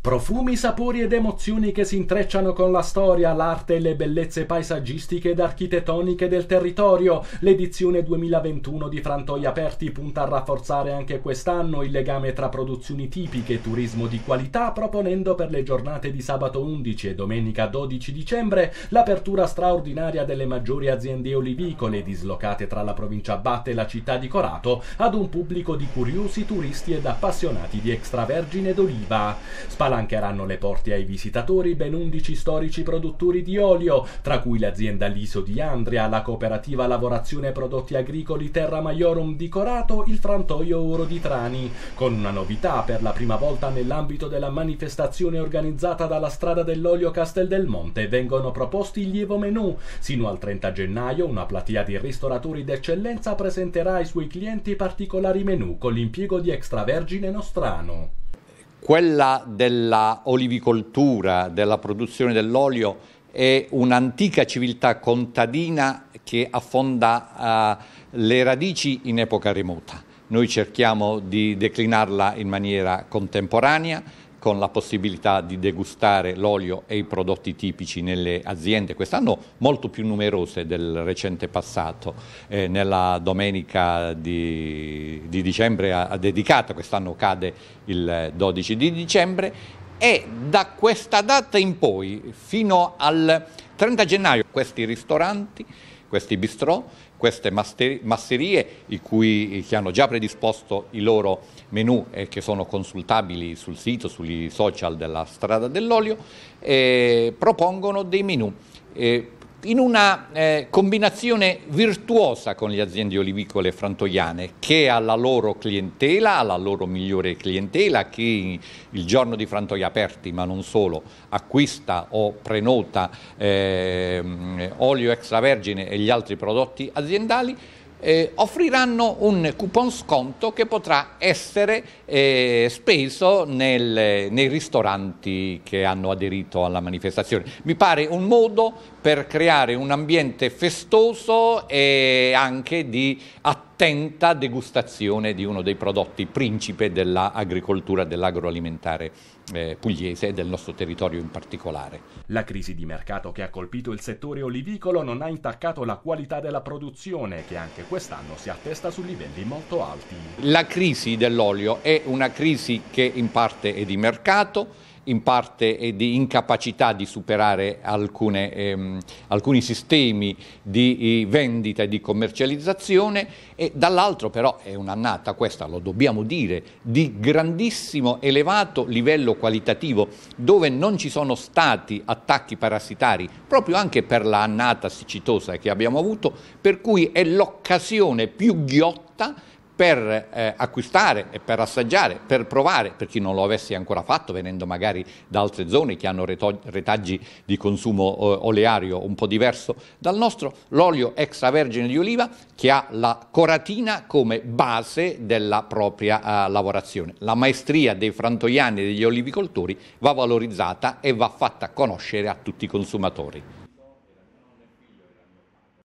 Profumi, sapori ed emozioni che si intrecciano con la storia, l'arte e le bellezze paesaggistiche ed architettoniche del territorio. L'edizione 2021 di Frantoi Aperti punta a rafforzare anche quest'anno il legame tra produzioni tipiche e turismo di qualità, proponendo per le giornate di sabato 11 e domenica 12 dicembre l'apertura straordinaria delle maggiori aziende olivicole dislocate tra la provincia Abate e la città di Corato ad un pubblico di curiosi, turisti ed appassionati di extravergine d'oliva. Spar- spalancheranno le porte ai visitatori ben 11 storici produttori di olio, tra cui l'azienda Liso di Andria, la cooperativa Lavorazione Prodotti Agricoli Terra Maiorum di Corato, il frantoio Oro di Trani, con una novità per la prima volta nell'ambito della manifestazione organizzata dalla Strada dell'Olio Castel del Monte vengono proposti il lievo menù. Sino al 30 gennaio una platea di ristoratori d'eccellenza presenterà ai suoi clienti particolari menù con l'impiego di extravergine nostrano. Quella della olivicoltura, della produzione dell'olio, è un'antica civiltà contadina che affonda eh, le radici in epoca remota. Noi cerchiamo di declinarla in maniera contemporanea con la possibilità di degustare l'olio e i prodotti tipici nelle aziende, quest'anno molto più numerose del recente passato. Eh, nella domenica di, di dicembre ha, ha dedicata, quest'anno cade il 12 di dicembre, e da questa data in poi, fino al 30 gennaio, questi ristoranti questi bistrò, queste masserie cui, che hanno già predisposto i loro menu e che sono consultabili sul sito, sui social della Strada dell'Olio, eh, propongono dei menu. Eh, in una eh, combinazione virtuosa con le aziende olivicole frantoiane che alla loro clientela, alla loro migliore clientela, chi il giorno di Frantoia aperti ma non solo acquista o prenota eh, olio extravergine e gli altri prodotti aziendali eh, offriranno un coupon sconto che potrà essere eh, speso nel, nei ristoranti che hanno aderito alla manifestazione. Mi pare un modo per creare un ambiente festoso e anche di attività attenta degustazione di uno dei prodotti principe dell'agricoltura, dell'agroalimentare eh, pugliese e del nostro territorio in particolare. La crisi di mercato che ha colpito il settore olivicolo non ha intaccato la qualità della produzione che anche quest'anno si attesta su livelli molto alti. La crisi dell'olio è una crisi che in parte è di mercato in parte di incapacità di superare alcune, ehm, alcuni sistemi di vendita e di commercializzazione e dall'altro però è un'annata, questa lo dobbiamo dire, di grandissimo elevato livello qualitativo dove non ci sono stati attacchi parassitari proprio anche per l'annata siccitosa che abbiamo avuto per cui è l'occasione più ghiotta per eh, acquistare e per assaggiare, per provare, per chi non lo avesse ancora fatto, venendo magari da altre zone che hanno retaggi di consumo eh, oleario un po' diverso dal nostro, l'olio extravergine di oliva che ha la coratina come base della propria eh, lavorazione. La maestria dei frantoiani e degli olivicoltori va valorizzata e va fatta conoscere a tutti i consumatori.